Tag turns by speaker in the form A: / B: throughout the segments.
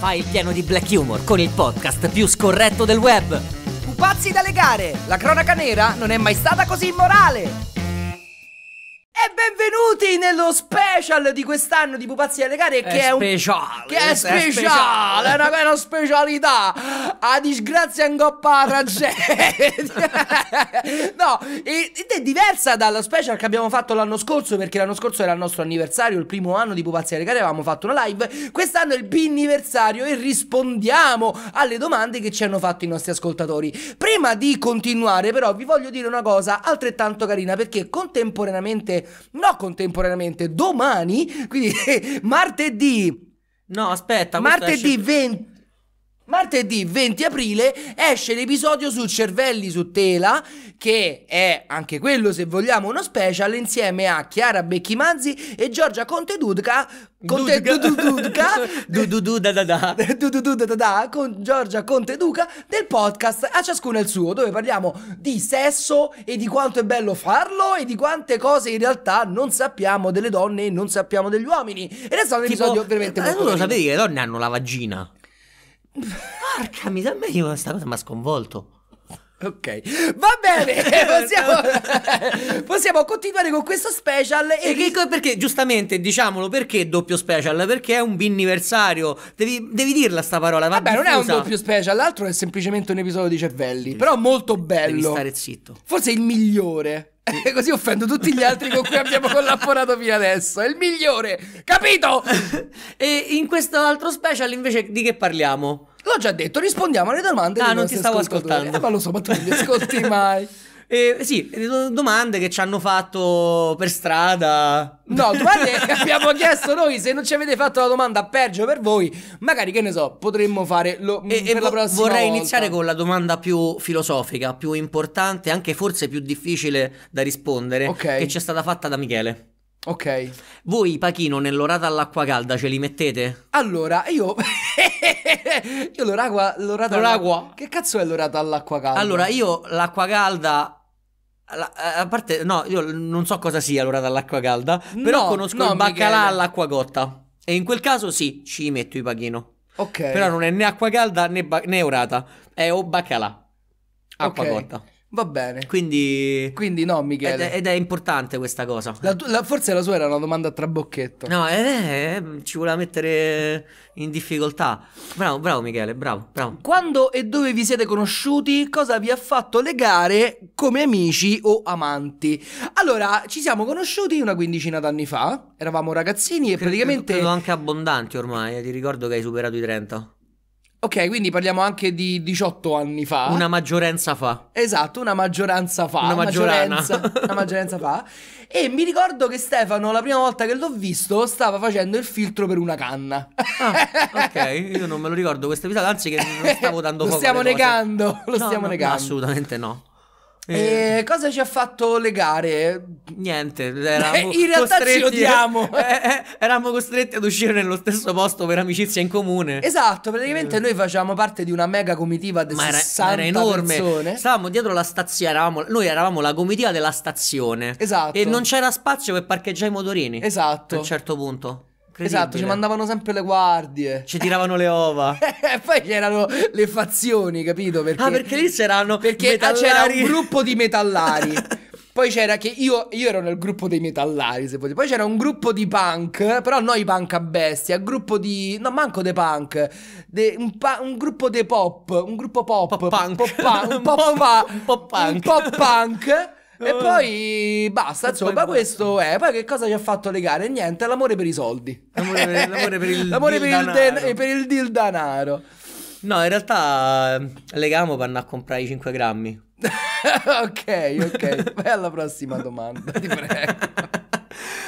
A: Fai il pieno di black humor con il podcast più scorretto del web.
B: Pupazzi dalle gare, La cronaca nera non è mai stata così immorale! E benvenuti nello special di quest'anno di Pupazzi alle Gare che è, è un... che è, è speciale, speciale. è una vera specialità. A disgrazia in coppa tragedia. no, ed è diversa dallo special che abbiamo fatto l'anno scorso perché l'anno scorso era il nostro anniversario, il primo anno di Pupazzi alle Gare, avevamo fatto una live. Quest'anno è il anniversario e rispondiamo alle domande che ci hanno fatto i nostri ascoltatori. Prima di continuare però vi voglio dire una cosa altrettanto carina perché contemporaneamente contemporaneamente, no contemporaneamente, domani, quindi martedì.
A: No, aspetta, martedì
B: 20 Martedì 20 aprile esce l'episodio su Cervelli su Tela, che è anche quello, se vogliamo, uno special insieme a Chiara Becchimazzi e Giorgia Conte Dudca. Conte Dudca. Dudududadada. Con Giorgia Conte Duca del podcast A ciascuno il suo, dove parliamo di sesso e di quanto è bello farlo e di quante cose in realtà non sappiamo delle donne e non sappiamo degli uomini. Ed è stato un episodio veramente bello. Ma tu lo sapevi
A: che le donne hanno la vagina?
B: Porca miseria, me
A: io questa cosa mi ha sconvolto. Ok, va bene, eh, possiamo, possiamo, continuare con questo special. E, e che, perché, giustamente, diciamolo, perché doppio special? Perché è un binniversario, devi, devi dirla sta parola. Vabbè, diffusa. non è un doppio
B: special, l'altro è semplicemente un episodio di Cervelli, devi, però molto bello. Devi stare zitto. Forse il migliore. Così offendo tutti gli altri con cui abbiamo collaborato fino adesso. È il migliore, capito? e in questo altro special invece di che parliamo? L'ho già detto, rispondiamo alle domande. Ah, non ti
A: stavo ascoltando. Eh, ma lo so, ma tu non mi ascolti mai. Eh, sì, domande che ci hanno
B: fatto per strada. No, domande che abbiamo chiesto noi. Se non ci avete fatto la domanda, peggio per voi. Magari, che ne so, potremmo fare lo, e, e vo- Vorrei volta. iniziare con la
A: domanda più filosofica, più importante, anche forse più difficile da rispondere, okay. che ci è stata fatta da Michele. Ok. Voi Pachino nell'orata all'acqua calda ce li
B: mettete? Allora, io... io l'oragua... L'orata l'oragua. Alla... Che cazzo è l'orata all'acqua calda? Allora, io
A: l'acqua calda... La, eh, a parte, no, io non so cosa sia l'orata all'acqua calda, no, però conosco no, il baccalà Michele. all'acqua cotta. E in quel caso sì, ci metto i Pachino.
B: Ok. Però non
A: è né acqua calda né, ba- né orata, è o
B: baccalà. Acqua okay. cotta. Va bene. Quindi, Quindi no, Michele. Ed è, ed è importante questa cosa. La, la, forse la sua era una domanda a trabocchetto. No, eh, eh, ci voleva mettere
A: in difficoltà. Bravo, bravo Michele, bravo, bravo.
B: Quando e dove vi siete conosciuti? Cosa vi ha fatto legare come amici o amanti? Allora, ci siamo conosciuti una quindicina d'anni fa. Eravamo ragazzini e credo, praticamente... Credo
A: anche abbondanti ormai, eh, ti ricordo che hai superato i 30.
B: Ok, quindi parliamo anche di 18 anni fa. Una
A: maggioranza fa.
B: Esatto, una maggioranza fa. Una maggioranza. una maggioranza fa. E mi ricordo che Stefano, la prima volta che l'ho visto, stava facendo il filtro per una canna.
A: Ah, ok, io non me lo ricordo questo episodio, anzi che non stavo dando lo Stiamo negando,
B: lo no, stiamo no, negando. No,
A: assolutamente no.
B: E... cosa ci ha fatto legare?
A: Niente, eravamo in realtà ci odiamo. Eh, eh, eravamo costretti ad uscire nello stesso posto per amicizia in comune. Esatto,
B: praticamente eh. noi facciamo parte di una mega comitiva di Ma era, era enorme. Persone.
A: Stavamo dietro la stazione, eravamo, noi eravamo la comitiva della stazione. Esatto. E non c'era spazio per parcheggiare i motorini. Esatto. A un certo punto. Incredibile. Esatto, ci
B: mandavano sempre le guardie.
A: Ci tiravano le ova.
B: e poi c'erano le fazioni, capito? Perché, ah, perché lì c'erano. Perché ah, c'era un gruppo di metallari. Poi c'era che io, io, ero nel gruppo dei metallari, se potete. Poi c'era un gruppo di punk, però noi punk a bestia, gruppo di... No, manco dei punk. De, un, pa, un, gruppo dei pop, un gruppo pop. Pop punk. Pop, punk. pop, punk. pop punk. E oh. poi basta, e insomma, poi questo è. Eh, poi che cosa ci ha fatto legare? Niente, l'amore per i soldi. L'amore per, l'amore per il, l'amore per il deal danaro.
A: No, in realtà ehm, legamo per andare a comprare i 5 grammi.
B: ok, ok. Vai alla prossima domanda, ti prego.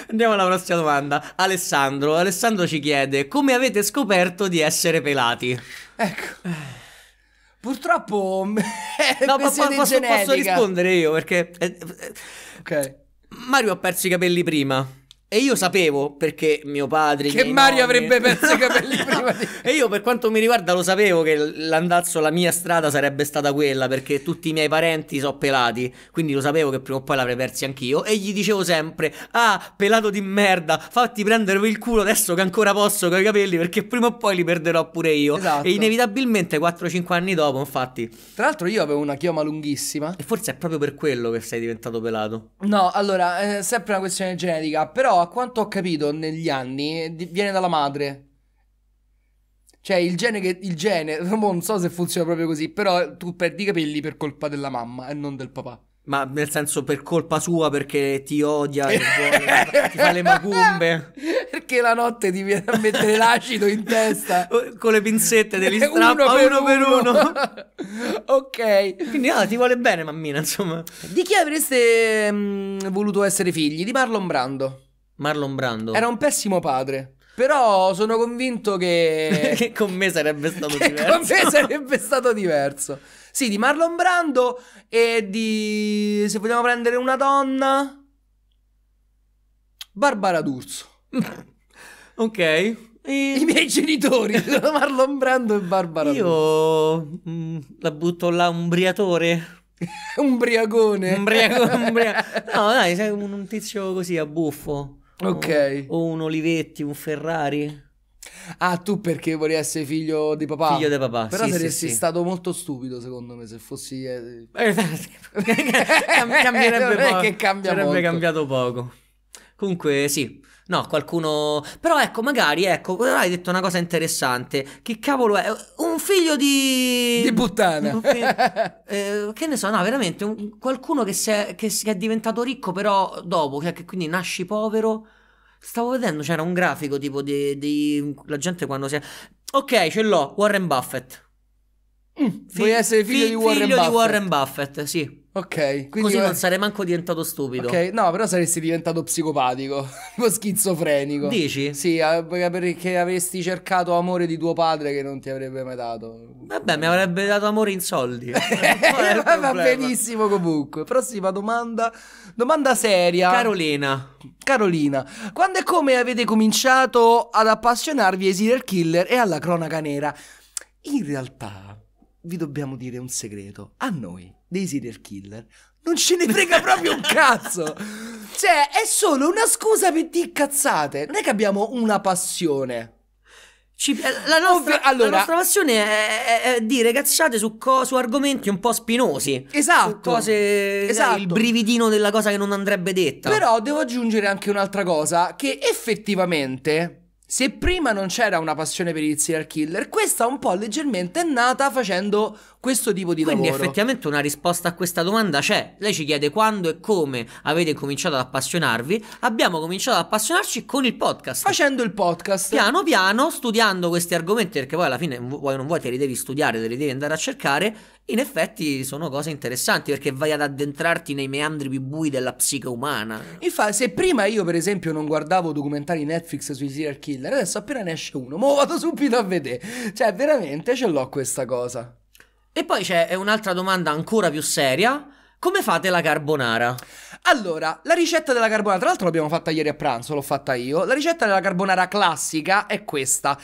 A: Andiamo alla prossima domanda. Alessandro, Alessandro ci chiede come avete scoperto di essere pelati? Ecco.
B: Purtroppo no, posso, posso, posso rispondere
A: io perché... Eh, eh, okay. Mario ha perso i capelli prima. E io sapevo, perché mio padre... Che Mario nonni... avrebbe perso i capelli prima di... E io per quanto mi riguarda lo sapevo che l'andazzo, la mia strada sarebbe stata quella, perché tutti i miei parenti sono pelati, quindi lo sapevo che prima o poi l'avrei persi anch'io, e gli dicevo sempre, ah, pelato di merda, fatti prendere il culo adesso che ancora posso con i capelli, perché prima o poi li perderò pure io. Esatto. E inevitabilmente 4-5 anni dopo, infatti...
B: Tra l'altro io avevo una chioma lunghissima. E forse è proprio per quello che sei diventato pelato. No, allora, è eh, sempre una questione genetica, però a quanto ho capito negli anni, viene dalla madre. Cioè, il gene che. Il gene. Non so se funziona proprio così. Però tu perdi i capelli per colpa della mamma e non del papà.
A: Ma nel senso per colpa sua perché ti odia e
B: vuole, ti fa le
A: macumbe.
B: Perché la notte ti viene a mettere l'acido in testa.
A: Con le pinzette
B: devi strappa uno, uno per uno. ok. Quindi no, ah, ti vuole bene mammina insomma. Di chi avreste mh, mm, voluto essere figli? Di Marlon Brando. Marlon Brando. Era un pessimo padre. Però sono convinto che. che con me sarebbe stato diverso. Con me sarebbe stato diverso. Sì, di Marlon Brando e di. Se vogliamo prendere una donna. Barbara D'Urso. ok. E...
A: I miei genitori sono
B: Marlon Brando e Barbara Io... D'Urso.
A: Io. Mm, la butto là, umbriatore.
B: Umbriagone. Umbriago,
A: umbria... No, dai, sei un tizio così a buffo. Ok. O, o un Olivetti, un Ferrari.
B: Ah, tu perché vorrei essere figlio di papà? Figlio di papà. Però sì, saresti sì, stato sì. molto stupido, secondo me, se fossi. Eh...
A: Cam- eh, cambierebbe poco. Che cambia Sarebbe cambiato poco. Comunque, sì. No, qualcuno... Però ecco, magari, ecco, hai detto una cosa interessante. Che cavolo è? Un figlio di... Di puttana. Figlio... eh, che ne so, no, veramente, un... qualcuno che, è... che è diventato ricco però dopo, cioè che quindi nasci povero. Stavo vedendo, c'era un grafico tipo di, di, la gente quando si è... Ok, ce l'ho, Warren Buffett.
B: Mm, Fig- vuoi essere figlio, fi- di, Warren figlio Buffett. di Warren
A: Buffett? sì.
B: Ok, Così non sarei
A: manco diventato stupido. Ok,
B: no, però saresti diventato psicopatico, tipo schizofrenico. Dici? Sì, perché avresti cercato amore di tuo padre che non ti avrebbe mai dato.
A: Vabbè, mi avrebbe dato amore in soldi.
B: Va Va benissimo comunque. Prossima domanda. Domanda seria. Carolina. Carolina, quando e come avete cominciato ad appassionarvi ai serial killer e alla cronaca nera? In realtà, vi dobbiamo dire un segreto. A noi dei serial killer non ce ne frega proprio un cazzo. Cioè, è solo una scusa per dire cazzate. Non è che abbiamo una passione.
A: Ci, eh, la, nostra, allora, la nostra
B: passione è, è, è dire cazzate su, co, su, argomenti
A: un po' spinosi.
B: Esatto. Cose, esatto. il brividino della cosa che non andrebbe detta. Però devo aggiungere anche un'altra cosa, che effettivamente se prima non c'era una passione per il serial killer, questa un po' leggermente è nata facendo questo tipo di Quindi lavoro. Quindi
A: effettivamente una risposta a questa domanda c'è. Lei ci chiede quando e come avete cominciato ad appassionarvi. Abbiamo cominciato ad appassionarci con il podcast. Facendo il podcast. Piano piano, studiando questi argomenti, perché poi alla fine vuoi non vuoi te li devi studiare, te li devi andare a cercare in effetti sono cose interessanti perché vai ad addentrarti nei meandri più bui della psiche umana.
B: Infatti, se prima io, per esempio, non guardavo documentari Netflix sui serial killer, adesso appena ne esce uno, mo vado subito a vedere. Cioè, veramente ce l'ho questa cosa. E poi c'è
A: un'altra domanda ancora più seria.
B: Come fate la carbonara? Allora, la ricetta della carbonara, tra l'altro l'abbiamo fatta ieri a pranzo, l'ho fatta io. La ricetta della carbonara classica è questa.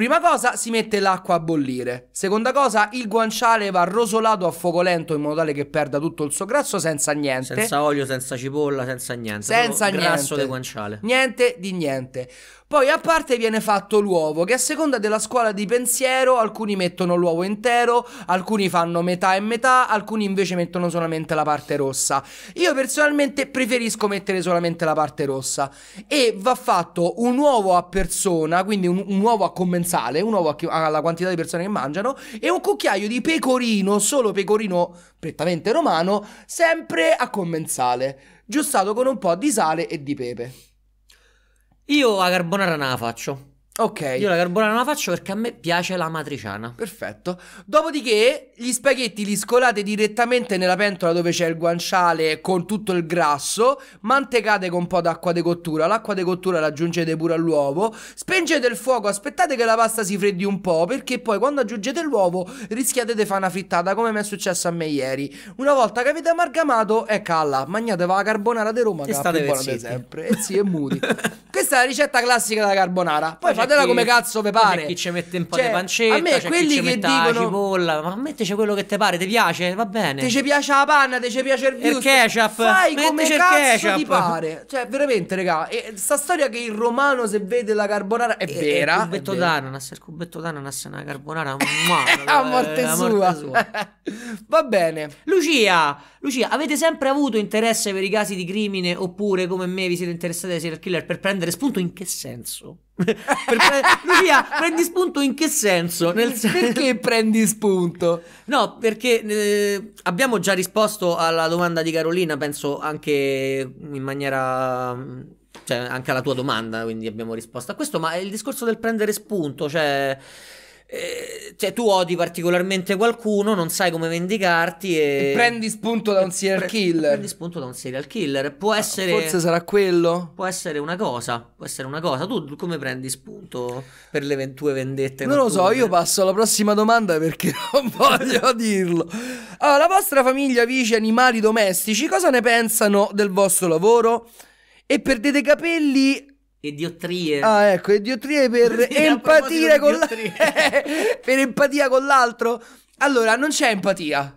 B: Prima cosa si mette l'acqua a bollire. Seconda cosa il guanciale va rosolato a fuoco lento in modo tale che perda tutto il suo grasso senza niente. Senza
A: olio, senza cipolla, senza niente.
B: Senza niente. grasso del guanciale. Niente di niente. Poi a parte viene fatto l'uovo, che a seconda della scuola di pensiero alcuni mettono l'uovo intero, alcuni fanno metà e metà, alcuni invece mettono solamente la parte rossa. Io personalmente preferisco mettere solamente la parte rossa e va fatto un uovo a persona, quindi un, un uovo a commensale, un uovo a, alla quantità di persone che mangiano e un cucchiaio di pecorino, solo pecorino prettamente romano, sempre a commensale, giustato con un po' di sale e di pepe.
A: Io a carbonara non la faccio. Ok. Io la
B: carbonara non la faccio perché a me piace la matriciana. Perfetto. Dopodiché gli spaghetti li scolate direttamente nella pentola dove c'è il guanciale con tutto il grasso, mantecate con un po' d'acqua di cottura, l'acqua di cottura la aggiungete pure all'uovo, spengete il fuoco, aspettate che la pasta si freddi un po' perché poi quando aggiungete l'uovo rischiate di fare una frittata come mi è successo a me ieri. Una volta che avete amalgamato è calla, mangiateva la carbonara di Roma che è più buona sempre. E eh sì, e muti. Questa è la ricetta classica della carbonara. Poi, poi fate guardatela come cazzo vi pare. chi
A: ci mette un po' cioè, di pancetta, a me c'è quelli che dicono cipolla, ma metteci quello che ti pare, ti
B: piace, va bene. Ti ci piace la panna, ti ci piace il Il ketchup. Fai come cazzo ketchup. ti pare. Cioè, veramente, raga, e, sta storia che il romano se vede la carbonara è e, vera. Il cubetto
A: d'ananas, il cubetto d'ananas è una carbonara umana, a eh, morte sua. Morte sua. va bene. Lucia, Lucia, avete sempre avuto interesse per i casi di crimine oppure come me vi siete interessati ai serial killer per prendere spunto in che senso? pre- Lucia, prendi spunto in che senso? Nel sen- perché prendi spunto? No, perché eh, abbiamo già risposto alla domanda di Carolina, penso anche in maniera cioè anche alla tua domanda, quindi abbiamo risposto a questo, ma il discorso del prendere spunto, cioè eh, cioè, tu odi particolarmente qualcuno, non sai come vendicarti e... e
B: prendi spunto da un serial killer. Prendi spunto da un serial killer. Può essere... Forse sarà
A: quello? Può essere una cosa. Può essere una cosa. Tu come prendi spunto per le tue vendette? Non notturne? lo so,
B: io passo alla prossima domanda perché non voglio dirlo. Allora, ah, la vostra famiglia, amici, animali domestici, cosa ne pensano del vostro lavoro? E perdete capelli Idiotrie. Ah, ecco, idiotrie per sì, con la... per empatia con l'altro. Allora, non c'è empatia.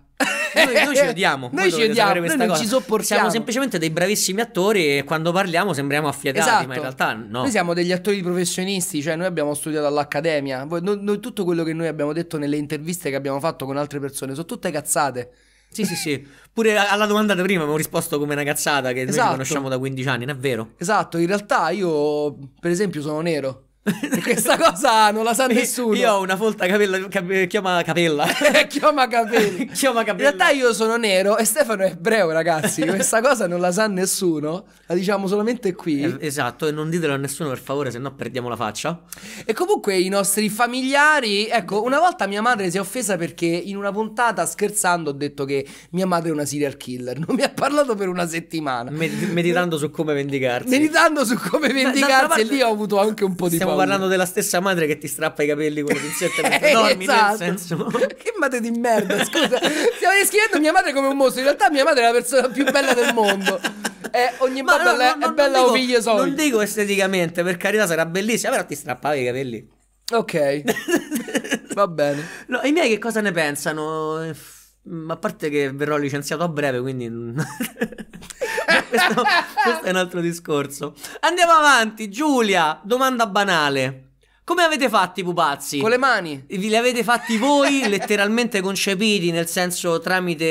B: Noi, noi, ci odiamo. Noi ci odiamo, noi non cosa. ci sopportiamo. Siamo
A: semplicemente dei bravissimi attori e quando parliamo sembriamo affiatati, esatto. ma in esatto. realtà no. Noi siamo
B: degli attori professionisti, cioè noi abbiamo studiato all'accademia. Noi, noi, tutto quello che noi abbiamo detto nelle interviste che abbiamo fatto con altre persone sono tutte cazzate.
A: Sì, sì, sì. Pure alla domanda di prima avevo risposto come una cazzata che esatto. noi conosciamo da 15 anni, non è vero?
B: Esatto, in realtà io per esempio sono nero.
A: Questa cosa
B: non la sa nessuno. Io ho una
A: folta capella, cap- chioma capella. chioma capella. chioma
B: capella. In realtà io sono nero e Stefano è ebreo, ragazzi. Questa cosa non la sa nessuno. La diciamo solamente qui. Eh, esatto, e non ditelo a nessuno per favore, se no perdiamo la faccia. E comunque i nostri familiari. Ecco, una volta mia madre si è offesa perché in una puntata scherzando ho detto che mia madre è una serial killer. Non mi ha parlato per una settimana. Med- meditando su come vendicarsi. Meditando su come vendicarsi. E lì ho avuto anche un po' di Stiamo stiamo parlando della stessa madre che
A: ti strappa i capelli con le pinzette mentre dormi, esatto. senso...
B: che madre di merda, scusa. Stiamo descrivendo mia madre come un mostro. In realtà mia madre è la persona più bella del mondo. E ogni Ma volta no, no, è bella o figlia sono. Non dico
A: esteticamente, per carità sarà bellissima, però ti strappavi i capelli.
B: Ok.
A: Va bene. No, I miei che cosa ne pensano? a parte che verrò licenziato a breve, quindi questo, questo, è un altro discorso. Andiamo avanti, Giulia, domanda banale. Come avete fatto i pupazzi? Con le mani. Vi li avete fatti voi letteralmente concepiti, nel senso tramite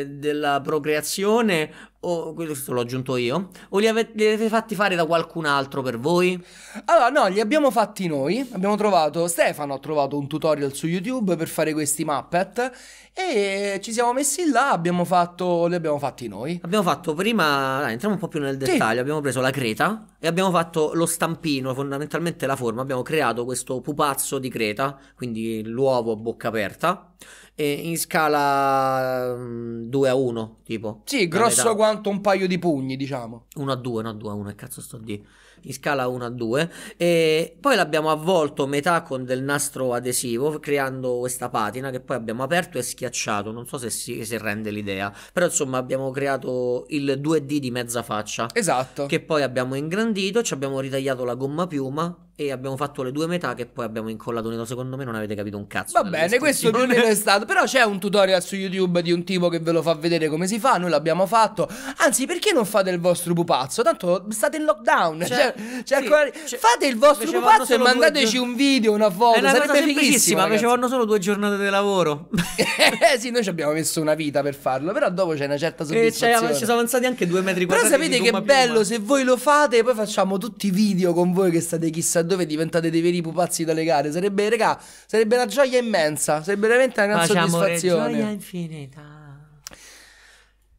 A: eh, della procreazione, o questo l'ho aggiunto io, o li,
B: ave- li avete fatti fare da qualcun altro per voi? Allora, no, li abbiamo fatti noi. Abbiamo trovato, Stefano ha trovato un tutorial su YouTube per fare questi Muppet e ci siamo messi là, abbiamo fatto, li abbiamo fatti noi. Abbiamo fatto prima, dai, entriamo un po' più nel dettaglio,
A: sì. abbiamo preso la creta e abbiamo fatto lo stampino, fondamentalmente la forma, abbiamo creato questo pupazzo di creta, quindi l'uovo a bocca aperta eh, in scala
B: 2 mm, a 1, tipo. Sì, grosso quanto un paio di pugni, diciamo.
A: 1 a 2, no 2 a 1, che cazzo sto di in scala 1 a 2 e poi l'abbiamo avvolto metà con del nastro adesivo creando questa patina che poi abbiamo aperto e schiacciato non so se si se rende l'idea però insomma abbiamo creato il 2D di mezza faccia esatto che poi abbiamo ingrandito ci abbiamo ritagliato la gomma piuma e abbiamo fatto le due metà che poi abbiamo incollato unito secondo me non avete capito un cazzo va bene questo non è
B: stato però c'è un tutorial su youtube di un tipo che ve lo fa vedere come si fa noi l'abbiamo fatto anzi perché non fate il vostro pupazzo tanto state in lockdown cioè, cioè, cioè sì, ancora... cioè, fate il vostro pupazzo e mandateci due... un video una foto è una sarebbe fighissima vanno
A: solo due giornate di lavoro
B: eh sì noi ci abbiamo messo una vita per farlo però dopo c'è una certa eh, soddisfazione e ci siamo avanzati anche due metri quadrati però sapete che bello se voi lo fate poi facciamo tutti i video con voi che state chissà dove diventate dei veri pupazzi dalle gare. Sarebbe, regà, sarebbe una gioia immensa. Sarebbe veramente una gran Facciamo soddisfazione. Una gioia
A: infinita.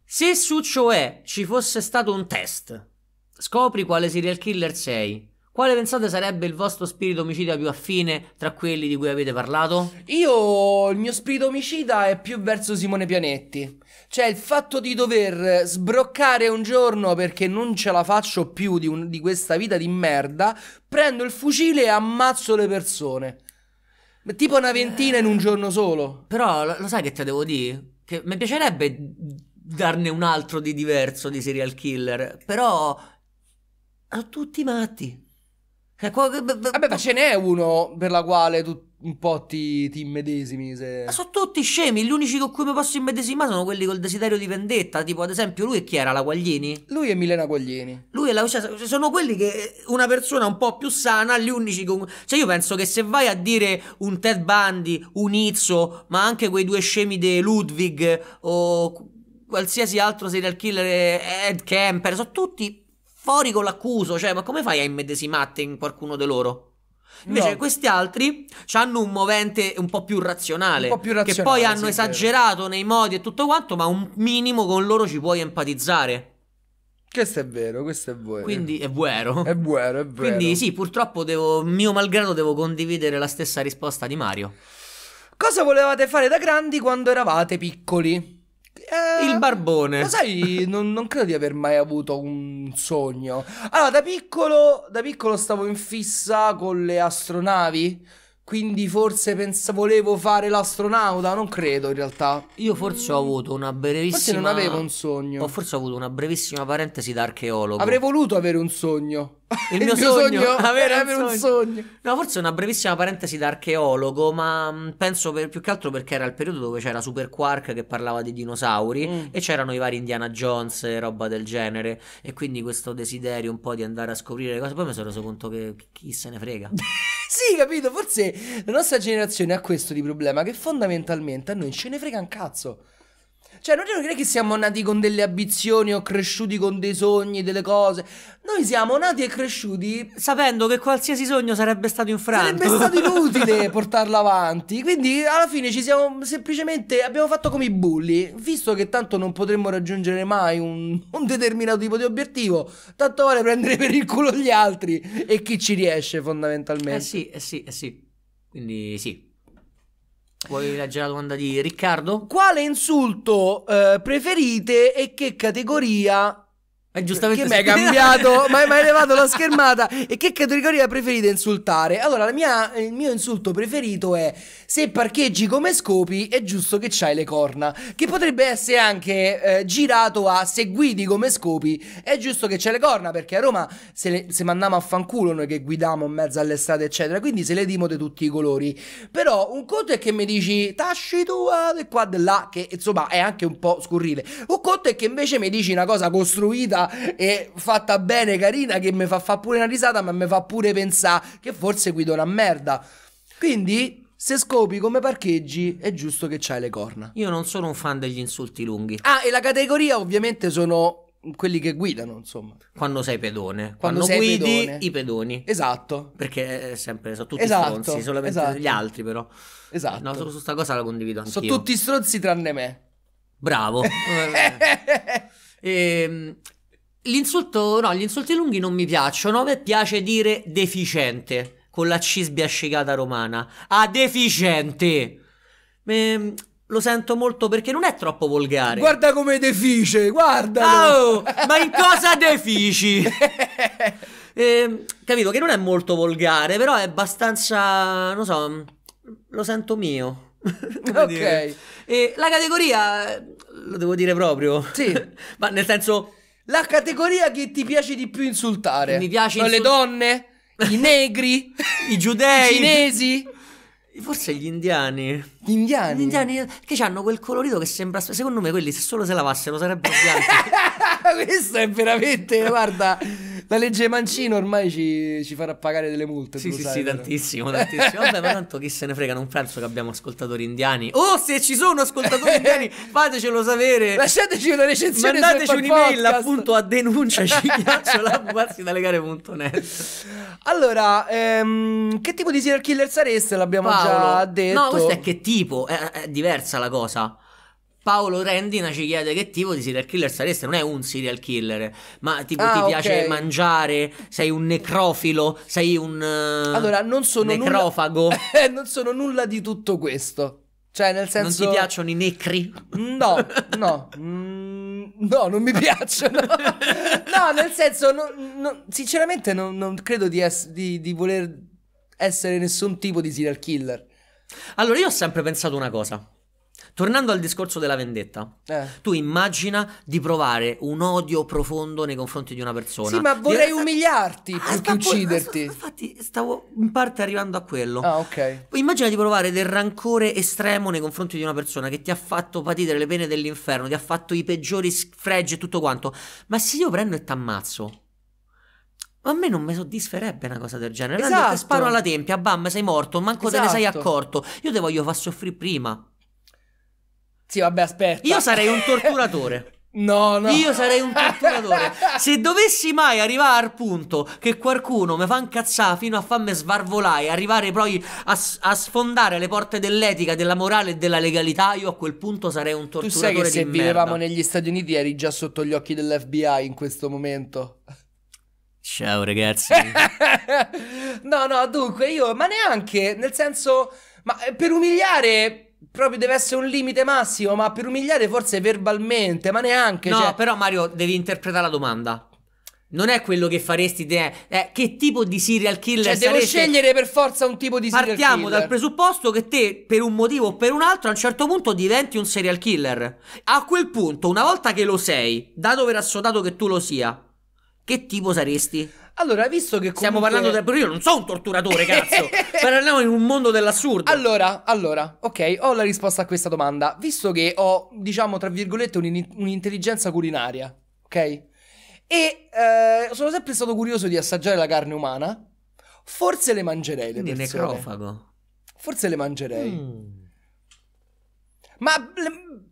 A: Se su cioè ci fosse stato un test, scopri quale serial killer sei. Quale pensate sarebbe il vostro spirito omicida più affine tra quelli di cui avete parlato?
B: Io, il mio spirito omicida è più verso Simone Pianetti. Cioè il fatto di dover sbroccare un giorno perché non ce la faccio più di, un, di questa vita di merda, prendo il fucile e ammazzo le persone. Tipo una ventina in un giorno solo. Però lo, lo sai che te devo dire?
A: Che mi piacerebbe darne un altro di diverso di serial killer, però...
B: a tutti matti. Vabbè, ma ce n'è uno per la quale tu un po' ti, ti immedesimi. Se... Ma sono tutti scemi. Gli unici con cui mi posso
A: immedesimare sono quelli col desiderio di vendetta. Tipo, ad esempio, lui e chi era? La Guaglini? Lui e Milena Guaglini. Lui e la. Cioè, sono quelli che una persona un po' più sana, gli unici con. Cioè, io penso che se vai a dire un Ted Bundy, un Izzo, ma anche quei due scemi di Ludwig o qualsiasi altro serial killer, Ed Kemper, sono tutti Fuori con l'accuso, cioè, ma come fai a immedesimarti in qualcuno di loro? Invece no. questi altri hanno un movente un po' più razionale, po più razionale che poi hanno sì, esagerato nei modi e tutto quanto, ma un minimo con loro ci puoi empatizzare.
B: Questo è vero, questo è vero. Quindi
A: è vero.
B: È vero, è vero. Quindi sì,
A: purtroppo devo, mio malgrado devo condividere
B: la stessa risposta di Mario. Cosa volevate fare da grandi quando eravate piccoli? Eh, il barbone. Lo sai, non, non, credo di aver mai avuto un sogno. Allora, da piccolo, da piccolo stavo in fissa con le astronavi. Quindi forse pens- volevo fare l'astronauta, non credo in realtà. Io forse ho avuto una brevissima... Forse non avevo un sogno. Ho forse avuto una brevissima parentesi da archeologo. Avrei voluto avere un sogno. Il, Il mio, mio, sogno, sogno avere, avere un, sogno. un,
A: sogno. No, forse una brevissima parentesi da archeologo, ma mm, penso per, più che altro perché era il periodo dove c'era Super Quark che parlava di dinosauri mm. e c'erano i vari Indiana Jones e roba del genere. E quindi questo desiderio un po' di andare a scoprire le cose. Poi mi sono reso conto che chi se ne frega.
B: sì, capito? Forse la nostra generazione ha questo di problema che fondamentalmente a noi ce ne frega un cazzo. Cioè, noi non è che siamo nati con delle ambizioni o cresciuti con dei sogni, delle cose. Noi siamo nati e cresciuti sapendo che qualsiasi sogno sarebbe stato infranto. Sarebbe stato inutile portarlo avanti. Quindi, alla fine ci siamo semplicemente abbiamo fatto come i bulli, visto che tanto non potremmo raggiungere mai un, un determinato tipo di obiettivo, tanto vale prendere per il culo gli altri e chi ci riesce fondamentalmente. Eh sì, eh sì, eh sì.
A: Quindi sì, Vuoi leggere la domanda di
B: Riccardo? Quale insulto eh, preferite e che categoria ma eh, giustamente mi hai cambiato, mi hai levato la schermata. E che categoria preferite insultare? Allora, mia, il mio insulto preferito è se parcheggi come scopi è giusto che c'hai le corna. Che potrebbe essere anche eh, girato a se guidi come scopi è giusto che c'hai le corna. Perché a Roma se, le, se mandiamo a fanculo noi che guidiamo in mezzo all'estate, eccetera. Quindi se le dimo di tutti i colori. Però un conto è che mi dici tasci tua eh", e qua e là, che insomma è anche un po' scurrile. Un conto è che invece mi dici una cosa costruita e fatta bene, carina, che mi fa, fa pure una risata, ma mi fa pure pensare che forse guido una merda. Quindi se scopi come parcheggi, è giusto che c'hai le corna.
A: Io non sono un fan degli insulti lunghi.
B: Ah, e la categoria ovviamente sono quelli che guidano, insomma. Quando
A: sei pedone. Quando, Quando sei guidi pedone. i pedoni. Esatto. Perché è sempre sono tutti esatto, stronzi, solamente esatto. gli altri però. Esatto. No, su questa cosa la condivido anch'io. Sono tutti stronzi tranne me. Bravo. e, ehm, L'insulto, no, gli insulti lunghi non mi piacciono, a me piace dire deficiente, con la C sbiascicata romana. Ah, deficiente! Ehm, lo sento molto perché non è troppo volgare. Guarda
B: come defice, guarda! Oh, ma in cosa
A: defici? ehm, capito che non è molto volgare, però è abbastanza, non so, lo sento mio. ok. E la categoria, eh, lo devo dire proprio. Sì. ma nel senso la categoria che ti piace di
B: più insultare? Mi piace Sono insult... le donne? I negri? I giudei? I cinesi?
A: Forse gli indiani.
B: Gli indiani? Gli indiani che hanno quel colorito che sembra. Secondo me quelli se solo se lavassero sarebbero bianchi. Questo è veramente. guarda. La legge Mancino ormai ci, ci farà pagare delle multe. Sì, sì, sai, sì, però. tantissimo, tantissimo. Vabbè, ma
A: tanto chi se ne frega, non penso che abbiamo ascoltatori indiani. Oh,
B: se ci sono ascoltatori indiani,
A: fatecelo sapere. Lasciateci una recensione. Mandateci un'email appunto a denunciaci chiacciolabuazzidalegare.net
B: Allora, ehm, che tipo di serial killer sareste? L'abbiamo Paolo. già detto. No, questo è
A: che tipo, è, è diversa la cosa. Paolo Rendina ci chiede che tipo di serial killer sareste. Non è un serial killer, ma tipo ah, ti piace okay. mangiare, sei un necrofilo, sei un uh, allora, non sono necrofago.
B: Nulla... non sono nulla di tutto questo. Cioè, nel senso. Non ti piacciono i necri? No, no. Mm, no, non mi piacciono. no, nel senso, no, no, sinceramente, non, non credo di, di, di voler essere nessun tipo di serial killer.
A: Allora, io ho sempre pensato una cosa. Tornando al discorso della vendetta, eh. tu immagina di provare un odio profondo nei confronti di una persona. Sì, ma vorrei di... Eh,
B: umiliarti ah, più ucciderti.
A: Infatti, stavo in parte arrivando a
B: quello. Ah, ok.
A: Immagina di provare del rancore estremo nei confronti di una persona che ti ha fatto patire le pene dell'inferno, ti ha fatto i peggiori sfregi e tutto quanto. Ma se io prendo e t'ammazzo. Ma a me non mi soddisferebbe una cosa del genere. Esatto. sparo alla tempia, bam, sei morto, manco esatto. te ne sei esatto. accorto. Io te voglio far soffrire prima. Sì, vabbè, aspetta. Io sarei un torturatore. No, no. Io sarei un torturatore. Se dovessi mai arrivare al punto che qualcuno mi fa incazzare fino a farmi svarvolare, arrivare poi a, a, sfondare le porte dell'etica, della morale e della legalità, io a quel punto sarei un torturatore. Tu sai che se vivevamo
B: negli Stati Uniti eri già sotto gli occhi dell'FBI in questo momento.
A: Ciao ragazzi.
B: no, no, dunque io, ma neanche, nel senso, ma eh, per umiliare proprio deve essere un limite massimo, ma per umiliare forse verbalmente, ma neanche. No, cioè...
A: però Mario, devi interpretare la domanda. Non è quello che faresti te. Eh, che tipo di serial killer cioè, saresti? devo scegliere
B: per forza un tipo di serial killer. Partiamo dal
A: presupposto che te, per un motivo o per un altro, a un certo punto diventi un serial killer. A quel punto, una volta che lo sei, dato per assodato che tu lo sia, che tipo
B: saresti? Allora, visto che comunque... Stiamo parlando del... Però io non
A: sono un torturatore, cazzo! Parliamo
B: in un mondo dell'assurdo! Allora, allora, ok, ho la risposta a questa domanda. Visto che ho, diciamo, tra virgolette, un un'intelligenza culinaria, ok? E eh, sono sempre stato curioso di assaggiare la carne umana. Forse le mangerei le Quindi persone.
A: necrofago.
B: Forse le mangerei. Mm. Ma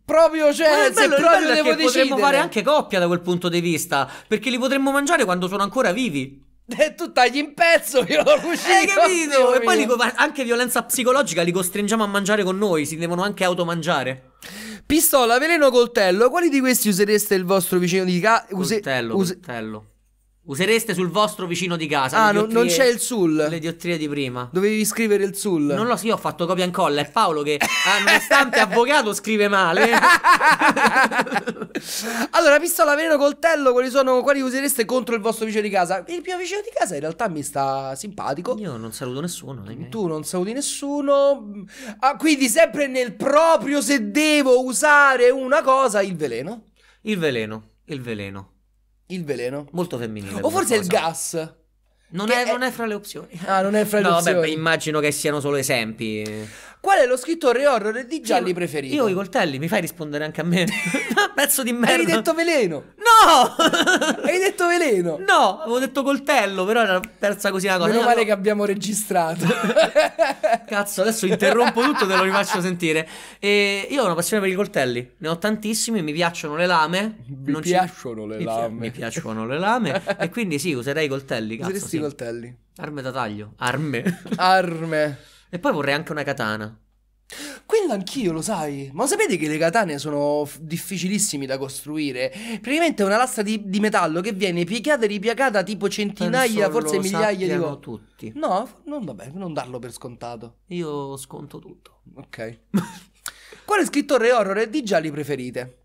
B: proprio, cioè, Ma bello, se proprio devo decidere. Potremmo fare anche
A: coppia da quel punto di vista, perché li potremmo mangiare quando sono ancora vivi. E eh, tu tagli in pezzo, io lo eh, cucino. Hai capito? E poi li, anche violenza psicologica li costringiamo a mangiare con noi, si devono anche automangiare. Pistola, veleno,
B: coltello. Quali di questi usereste il vostro vicino di casa? Use- coltello, us
A: Usereste sul vostro vicino di casa. Ah, non, non c'è il sul. Le diottrie di prima. Dovevi scrivere il sul. Non lo so, io ho fatto copia e incolla. È Paolo che, ah, nonostante avvocato, scrive male.
B: allora, pistola, veleno, coltello, quali, sono, quali usereste contro il vostro vicino di casa? Il mio vicino di casa in realtà mi sta simpatico. Io non saluto nessuno. Tu non saluti nessuno. Ah, quindi sempre nel proprio, se devo usare una cosa, il veleno.
A: Il veleno, il veleno. Il veleno. Molto femminile. O forse il gas. Non è, è... non è, fra le opzioni. Ah, non è fra le no, opzioni. No, vabbè, immagino che siano solo esempi. Qual è lo scrittore horror di gialli io, preferito? Io i coltelli, mi fai rispondere anche a me? Pezzo di merda. Hai detto veleno. No! Hai detto veleno. No, avevo detto coltello, però era persa così la cosa. Meno male
B: no. che abbiamo registrato.
A: Cazzo, adesso interrompo tutto e te lo rifaccio sentire. E io ho una passione per i coltelli. Ne ho tantissimi, mi piacciono le lame. Mi non piacciono ci... le lame. mi piacciono le lame. e quindi sì, userei i coltelli. Cazzo, Useresti sì. i coltelli. Arme da taglio. Arme. Arme. E poi vorrei anche una katana.
B: Quello anch'io lo sai, ma sapete che le katane sono f- difficilissime da costruire? Praticamente è una lastra di, di metallo che viene piegata e ripiegata tipo centinaia, Penso forse lo migliaia di sappiano volte. tutti. No, non, vabbè, non darlo per scontato. Io sconto tutto. Ok. Quale scrittore horror e di gialli preferite?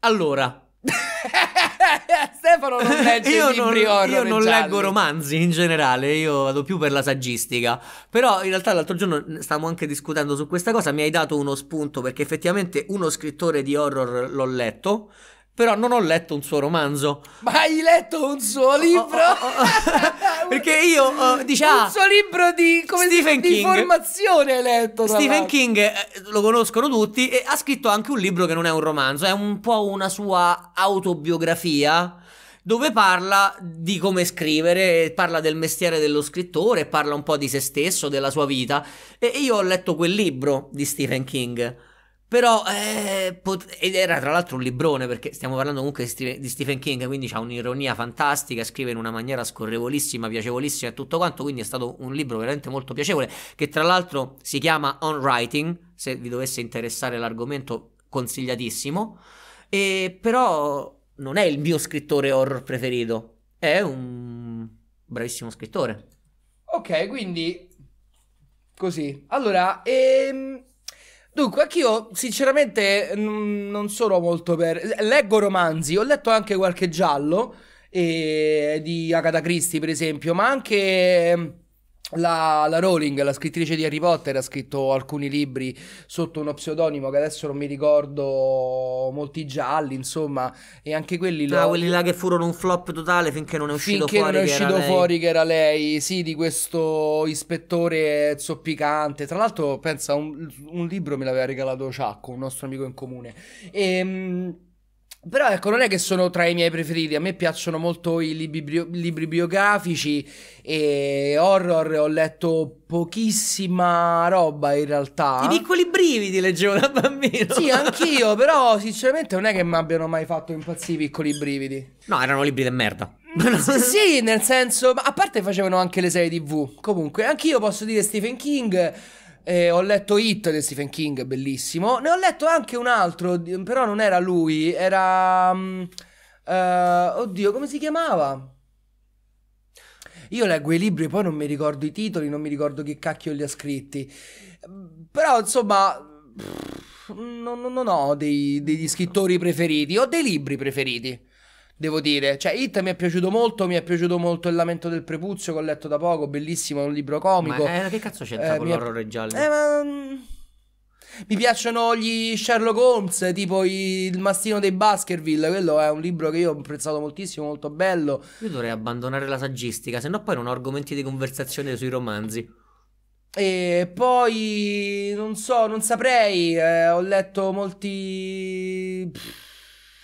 B: Allora, Stefano non legge io libri non, horror Io non gialli. leggo
A: romanzi in generale, io vado più per la saggistica. Però in realtà l'altro giorno stavamo anche discutendo su questa cosa, mi hai dato uno spunto perché effettivamente uno scrittore di horror l'ho letto però non ho letto un suo romanzo. Ma hai
B: letto un suo libro? Oh, oh,
A: oh, oh. Perché io uh, diciamo. Un ah, suo libro di, come di, King. di
B: formazione hai letto. Stephen King
A: eh, lo conoscono tutti e ha scritto anche un libro che non è un romanzo, è un po' una sua autobiografia dove parla di come scrivere, parla del mestiere dello scrittore, parla un po' di se stesso, della sua vita. E io ho letto quel libro di Stephen King. Però eh, pot- ed era tra l'altro un librone perché stiamo parlando comunque di, St- di Stephen King, quindi ha un'ironia fantastica, scrive in una maniera scorrevolissima, piacevolissima e tutto quanto, quindi è stato un libro veramente molto piacevole che tra l'altro si chiama On Writing, se vi dovesse interessare l'argomento consigliatissimo, e però non è il mio scrittore horror preferito, è un bravissimo scrittore.
B: Ok, quindi così. Allora, ehm Dunque, anch'io sinceramente n- non sono molto per... Leggo romanzi, ho letto anche qualche giallo eh, di Agatha Christie, per esempio, ma anche la, la, Rowling, la scrittrice di Harry Potter, ha scritto alcuni libri sotto uno pseudonimo che adesso non mi ricordo, molti gialli, insomma, e anche quelli là. Ah, lo... quelli là che furono un
A: flop totale finché non è uscito finché fuori. Finché non è uscito fuori
B: che era lei, sì, di questo ispettore zoppicante. Tra l'altro, pensa, un, un libro me l'aveva regalato Ciacco, un nostro amico in comune. Ehm. Però ecco, non è che sono tra i miei preferiti, a me piacciono molto i libri, bio, libri biografici e horror, ho letto pochissima roba in realtà. I
A: piccoli brividi leggevo da bambino. Sì,
B: anch'io, però sinceramente non è che mi abbiano mai fatto impazzire i piccoli brividi.
A: No, erano libri di merda.
B: sì, nel senso, a parte facevano anche le serie tv. Comunque, anch'io posso dire Stephen King... Eh, ho letto Hit di Stephen King, bellissimo. Ne ho letto anche un altro, però non era lui, era... Um, uh, oddio, come si chiamava? Io leggo i libri, e poi non mi ricordo i titoli, non mi ricordo che cacchio li ha scritti. Però insomma... Pff, non, non, ho dei, degli scrittori preferiti, ho dei libri preferiti devo dire. Cioè, It mi è piaciuto molto, mi è piaciuto molto Il lamento del prepuzio che ho letto da poco, bellissimo, un libro comico. Ma eh, che cazzo c'entra eh, con l'orrore è... giallo? Eh, ma... Mm, mi piacciono gli Sherlock Holmes, tipo il mastino dei Baskerville, quello è un libro che io ho apprezzato moltissimo, molto bello.
A: Io dovrei abbandonare la saggistica, se no poi non ho argomenti di conversazione sui romanzi.
B: E poi non so, non saprei, eh, ho letto molti... Pff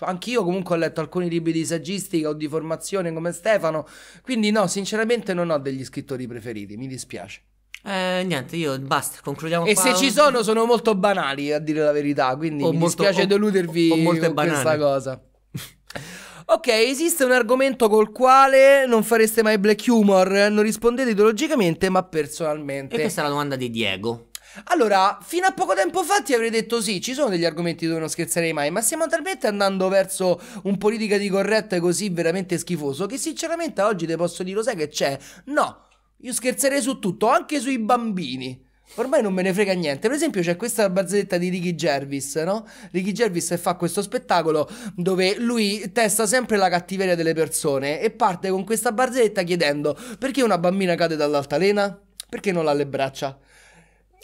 B: anch'io comunque ho letto alcuni libri di saggistica o di formazione come Stefano, quindi no, sinceramente non ho degli scrittori preferiti, mi dispiace. Eh, niente, io basta, concludiamo e qua. E se ci sono sono molto banali, a dire la verità, quindi o mi molto, dispiace o, deludervi o, o con banane. questa cosa. ok, esiste un argomento col quale non fareste mai black humor, non rispondete ideologicamente ma personalmente. E questa è la
A: domanda di Diego.
B: Allora, fino a poco tempo fa ti avrei detto sì, ci sono degli argomenti dove non scherzerei mai, ma stiamo talmente andando verso un politica di corretta così veramente schifoso che sinceramente oggi ti posso dire, lo sai che c'è? No, io scherzerei su tutto, anche sui bambini. Ormai non me ne frega niente. Per esempio, c'è questa barzelletta di Ricky Gervis, no? Ricky Gervis fa questo spettacolo dove lui testa sempre la cattiveria delle persone e parte con questa barzelletta chiedendo perché una bambina cade dall'altalena? Perché non ha le braccia?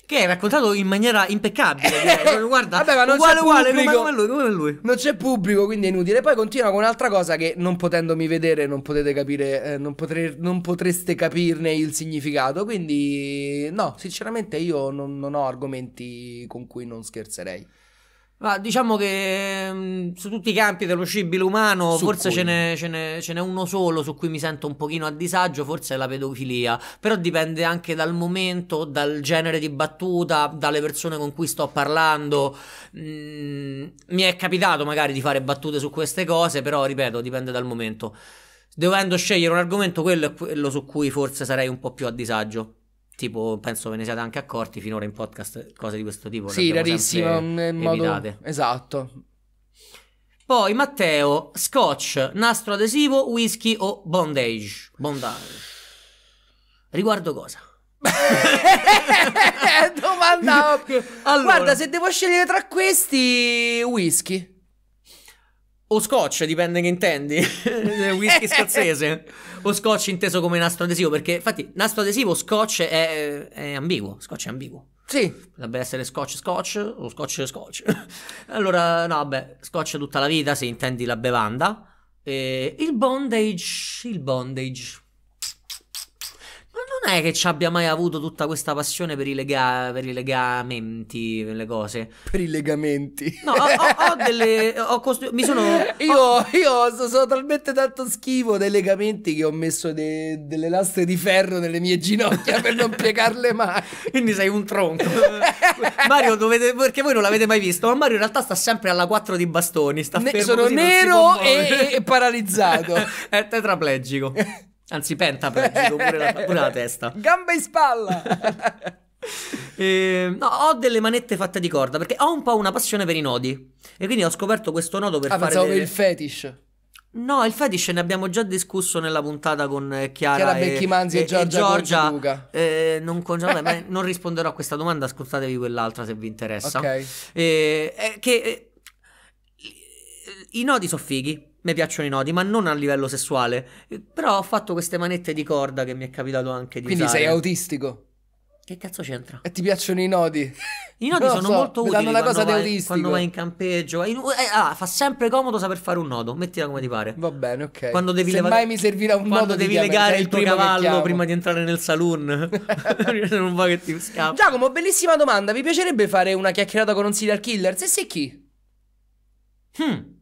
A: che è raccontato in maniera impeccabile. Cioè, guarda, Vabbè, ma non uguale, uguale, pubblico. Come lui,
B: come lui. Non c'è pubblico, quindi è inutile. Poi continua con un'altra cosa che non potendomi vedere non potete capire, eh, non, potre, non, potreste capirne il significato. Quindi, no, sinceramente io non, non ho argomenti con cui non scherzerei.
A: Ma diciamo che mh, mm, su tutti i campi dello scibile umano su forse ce n'è, ce, n'è, ce n'è, uno solo su cui mi sento un pochino a disagio, forse è la pedofilia, però dipende anche dal momento, dal genere di battuta, dalle persone con cui sto parlando. Mm, mi è capitato magari di fare battute su queste cose, però ripeto, dipende dal momento. Dovendo scegliere un argomento, quello è quello su cui forse sarei un po' più a disagio tipo penso ve ne siate anche accorti finora in podcast cose di questo tipo sì rarissimo modo
B: esatto
A: poi Matteo scotch nastro adesivo whisky o bondage bondage riguardo cosa
B: domanda allora. guarda se devo scegliere tra questi
A: whisky o scotch, dipende che intendi. Eh, whisky scozzese. O scotch inteso come nastro adesivo, perché infatti nastro adesivo scotch è, è ambiguo. Scotch è ambiguo. Sì. Potrebbe essere scotch scotch o scotch scotch. allora, no, vabbè, scotch tutta la vita se intendi la bevanda. E eh, il bondage, il bondage non è che ci abbia mai avuto tutta questa passione per i, lega- per i legamenti, per le cose.
B: Per i legamenti. No, ho, ho, ho delle. Ho costru- mi sono. Io, io, sono talmente tanto schifo dei legamenti che ho messo de- delle lastre di ferro nelle mie ginocchia per non piegarle mai. Quindi sei un tronco. Mario, dovete, perché voi non l'avete mai visto, ma Mario in realtà
A: sta sempre alla 4 di bastoni. Sta ne- fermo sono nero e, e paralizzato. È tetraplegico. Anzi, pentaplego, pure, la, pure la testa.
B: Gamba in spalla!
A: Eh, no, ho delle manette fatte di corda perché ho un po' una passione per i nodi. E quindi ho scoperto questo nodo per ah, fare. Delle... il
B: fetish.
A: No, il fetish ne abbiamo già discusso nella puntata con eh, Chiara, Chiara Becchimanzi e, e, Giorgia, e Giorgia Luca. Eh, non, con, vabbè, non risponderò a questa domanda, ascoltatevi quell'altra se vi interessa. Ok. Eh, eh che eh, i nodi sono fighi mi piacciono i nodi, ma non a livello sessuale. Però ho fatto queste manette di corda che mi è capitato anche di Quindi usare. sei
B: autistico? Che cazzo c'entra? E ti piacciono i nodi? I nodi sono so, molto utili danno la cosa vai, autistico. quando vai in
A: campeggio. In, eh, ah, fa sempre comodo saper fare un nodo, mettila come ti pare. Va bene, ok. Quando devi Se leva- mai mi
B: servirà un quando nodo devi chiamare, legare il tuo cavallo prima
A: di entrare nel saloon. non va che ti scappa.
B: Giacomo, bellissima domanda. Vi piacerebbe fare una chiacchierata con un serial killer? Se sei chi? Hmm.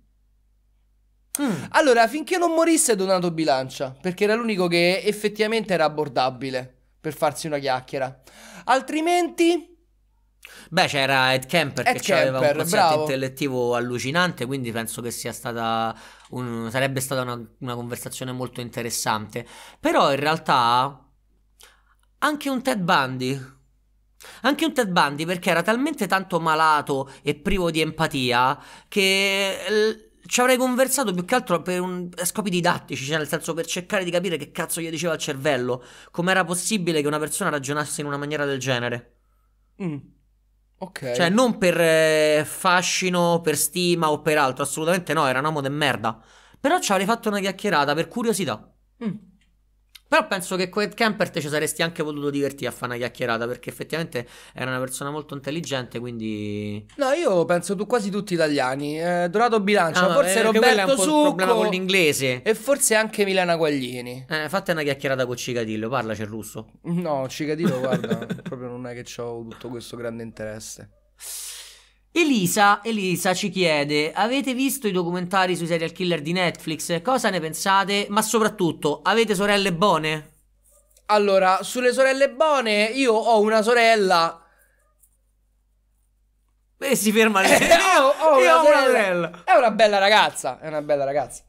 B: Mm. Allora, finché non morisse Donato Bilancia, perché era l'unico che effettivamente era abbordabile per farsi una chiacchiera. Altrimenti...
A: Beh, c'era Ed Kemper Ed che aveva un concetto intellettivo allucinante, quindi penso che sia stata un, sarebbe stata una, una conversazione molto interessante. Però in realtà anche un Ted Bundy anche un Ted Bundy perché era talmente tanto malato e privo di empatia che ci avrei conversato più che altro per un, scopi didattici, cioè nel senso per cercare di capire che cazzo gli diceva il cervello, com'era possibile che una persona ragionasse in una maniera del genere.
B: Mm. Ok. Cioè non
A: per eh, fascino, per stima o per altro, assolutamente no, era un uomo de merda. Però ci avrei fatto una chiacchierata per curiosità. Mm. Però penso che con Ed Kemper te ci saresti anche potuto divertire a fare una chiacchierata perché effettivamente era una persona molto intelligente, quindi...
B: No, io penso tu quasi tutti italiani. Eh, Dorato Bilancia, ah, no, forse eh, Roberto un Succo... problema con
A: l'inglese.
B: E forse anche
A: Milena Guaglini. Eh, fate una chiacchierata con Cicatillo, c'è il russo.
B: No, Cicatillo, guarda, proprio non è che ho tutto questo grande interesse. Elisa, Elisa,
A: ci chiede, avete visto i documentari sui serial killer di Netflix? Cosa ne pensate? Ma soprattutto, avete sorelle buone?
B: Allora, sulle sorelle buone, io ho una sorella... E eh, si ferma lì. Eh, io ho, io una, ho sorella. una sorella. È una bella ragazza, è una bella ragazza.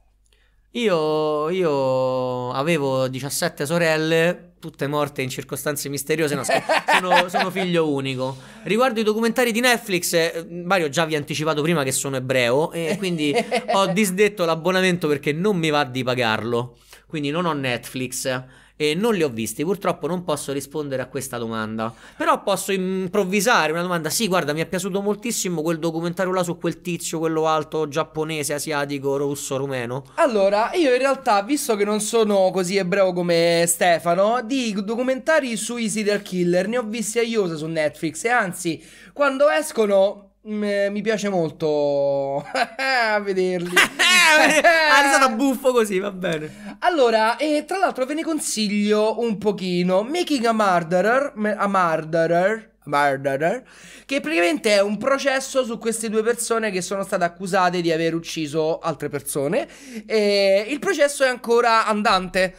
A: Io, io avevo 17 sorelle, tutte morte in circostanze misteriose. No, sono, sono, figlio unico. Riguardo i documentari di Netflix, eh, Mario già vi ha anticipato prima che sono ebreo e quindi ho disdetto l'abbonamento perché non mi va di pagarlo. Quindi non ho Netflix. E non li ho visti, purtroppo non posso rispondere a questa domanda. Però posso improvvisare una domanda. Sì, guarda, mi è piaciuto moltissimo quel documentario là su quel tizio, quello alto giapponese, asiatico, russo, rumeno.
B: Allora, io in realtà, visto che non sono così ebreo come Stefano, di documentari sui serial killer ne ho visti a iosa su Netflix e anzi, quando escono Mm, eh, mi piace molto vederli. ha ah, risato buffo così, va bene. Allora, e tra l'altro ve ne consiglio un pochino. Making a Murderer, a Murderer, Murderer, che praticamente è un processo su queste due persone che sono state accusate di aver ucciso altre persone. E il processo è ancora andante.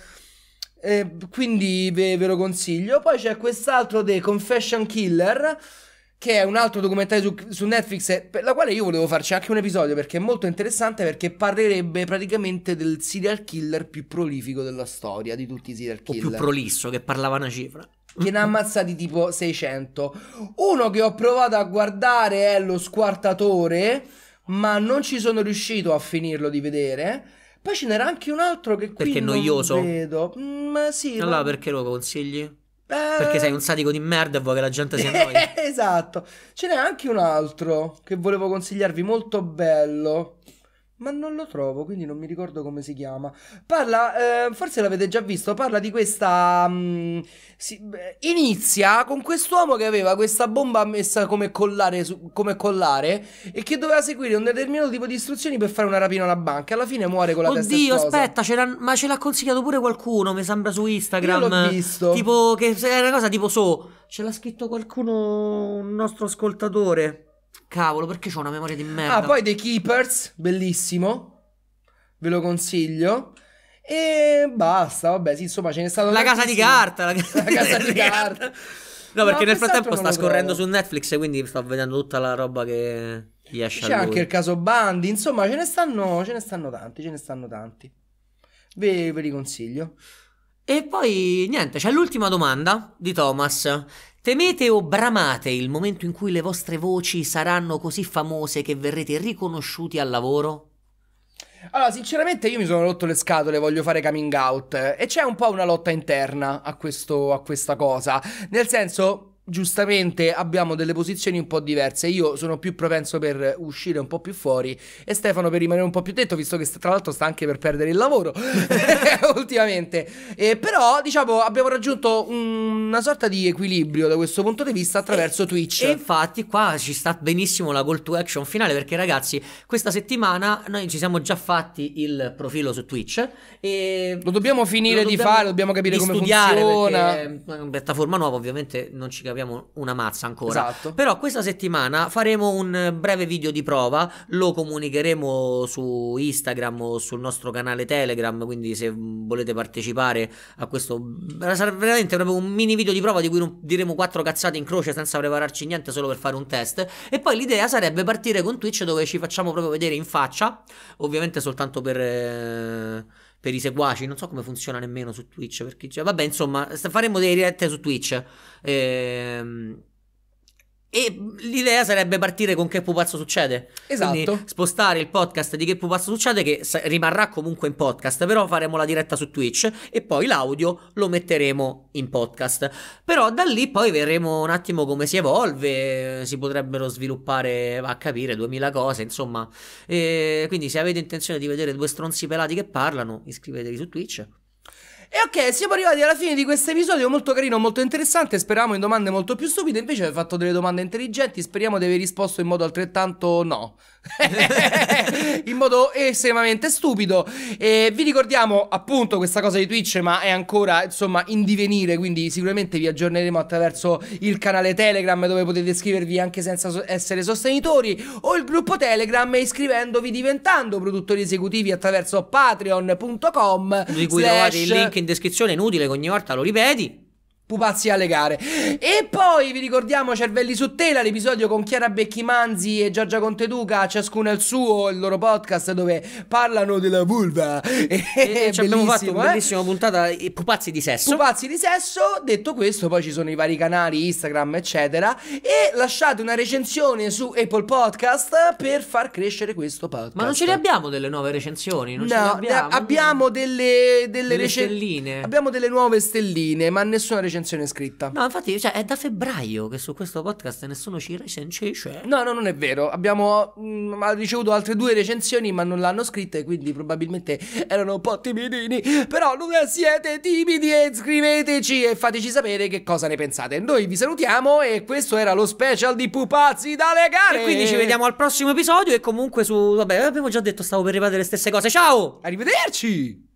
B: E eh, quindi ve, ve lo consiglio. Poi c'è quest'altro The Confession Killer che è un altro documentario su, su, Netflix per la quale io volevo farci anche un episodio perché è molto interessante perché parlerebbe praticamente del serial killer più prolifico della storia di tutti i serial killer. O più
A: prolisso che parlava una cifra.
B: Che ne ha ammazzati tipo 600. Uno che ho provato a guardare è lo squartatore, ma non ci sono riuscito a finirlo di vedere. Poi ce n'era anche un altro che qui perché è noioso. vedo. Mm, sì, allora, no.
A: perché lo consigli?
B: Beh... Perché sei eh.
A: un sadico di merda e vuoi che la gente sia noi.
B: esatto. Ce n'è anche un altro che volevo consigliarvi, molto bello. Ma non lo trovo, quindi non mi ricordo come si chiama. Parla, eh, forse l'avete già visto, parla di questa... Mh, mm, si, beh, inizia con quest'uomo che aveva questa bomba messa come collare, su, come collare e che doveva seguire un determinato tipo di istruzioni per fare una rapina alla banca. Alla fine muore con la Oddio, testa Oddio, aspetta, ce ma ce l'ha
A: consigliato pure qualcuno, mi sembra su Instagram. Io l'ho visto. Tipo, che è una cosa tipo so, ce l'ha scritto qualcuno, un nostro ascoltatore. Cavolo, perché ho una memoria di merda. Ah, poi
B: The Keepers, bellissimo. Ve lo consiglio. E basta, vabbè, sì, insomma, ce n'è stata La casa di carta, la, casa di carta. No, perché no, nel frattempo sta scorrendo
A: su Netflix, quindi sto vedendo tutta la roba che gli esce C'è anche il
B: caso Bandi, insomma, ce ne stanno, ce ne stanno tanti, ce ne stanno tanti. Ve, ve li consiglio.
A: E poi niente, c'è l'ultima domanda di Thomas. Temete o bramate il momento in cui le vostre voci saranno così famose che verrete riconosciuti al lavoro?
B: Allora, sinceramente io mi sono rotto le scatole, voglio fare coming out e c'è un po' una lotta interna a, questo, a questa cosa. Nel senso, giustamente abbiamo delle posizioni un po' diverse. Io sono più propenso per uscire un po' più fuori e Stefano per rimanere un po' più dentro, visto che tra l'altro sta anche per perdere il lavoro ultimamente. Eh, però, diciamo, abbiamo raggiunto una sorta di equilibrio da questo punto di vista attraverso e, Twitch. E infatti qua ci sta benissimo la call to action finale perché
A: ragazzi, questa settimana noi ci siamo già fatti il profilo su Twitch e lo dobbiamo finire lo dobbiamo di fare, dobbiamo capire come funziona. È una piattaforma nuova, ovviamente non ci capiamo abbiamo una mazza ancora. Esatto. Però questa settimana faremo un breve video di prova, lo comunicheremo su Instagram o sul nostro canale Telegram, quindi se volete partecipare a questo sarà veramente proprio un mini video di prova di cui diremo quattro cazzate in croce senza prepararci niente, solo per fare un test. E poi l'idea sarebbe partire con Twitch dove ci facciamo proprio vedere in faccia, ovviamente soltanto per eh, per i seguaci. Non so come funziona nemmeno su Twitch. Perché, vabbè, insomma, faremo delle dirette su Twitch. Ehm, e l'idea sarebbe partire con Che pupazzo succede. Esatto. Quindi spostare il podcast di Che pupazzo succede, che rimarrà comunque in podcast, però faremo la diretta su Twitch e poi l'audio lo metteremo in podcast. Però da lì poi vedremo un attimo come si evolve, si potrebbero sviluppare, a capire, duemila cose, insomma. E quindi se avete intenzione di vedere due stronzi pelati che parlano, iscrivetevi su Twitch.
B: E ok, siamo arrivati alla fine di questo episodio molto carino, molto interessante. Speravamo in domande molto più stupide, invece hai fatto delle domande intelligenti. Speriamo di aver risposto in modo altrettanto no. in modo estremamente stupido. E vi ricordiamo appunto questa cosa di Twitch, ma è ancora insomma in divenire, quindi sicuramente vi aggiorneremo attraverso il canale Telegram dove potete iscrivervi anche senza so essere sostenitori o il gruppo Telegram iscrivendovi diventando produttori esecutivi attraverso patreon.com. Di cui slash... trovate il link
A: in descrizione, È inutile che ogni volta lo ripeti
B: pupazzi alle gare. E poi vi ricordiamo Cervelli su Tela, l'episodio con Chiara Becchimanzi e Giorgia Conteduca, ciascuno il suo, il loro podcast dove parlano della vulva. E, e ci abbiamo fatto una eh? bellissima puntata eh, pupazzi di sesso. Pupazzi di sesso, detto questo, poi ci sono i vari canali Instagram, eccetera, e lasciate una recensione su Apple Podcast per far crescere questo podcast. Ma non
A: ce ne abbiamo delle nuove recensioni, non no, ce ne abbiamo.
B: Abbiamo delle, delle, delle recen- stelline. Abbiamo delle nuove stelline, ma nessuna recensione recensione scritta. No, infatti, cioè, è da febbraio che su questo podcast nessuno ci recensisce. No, no, non è vero. Abbiamo mh, mm, ricevuto altre due recensioni, ma non l'hanno scritta, quindi probabilmente erano un po' timidini. Però non siete timidi e scriveteci e fateci sapere che cosa ne pensate. Noi vi salutiamo e questo era lo special di Pupazzi dalle gare. E quindi ci vediamo al prossimo episodio e
A: comunque su... Vabbè, abbiamo già detto, stavo per ripetere le stesse cose. Ciao! Arrivederci!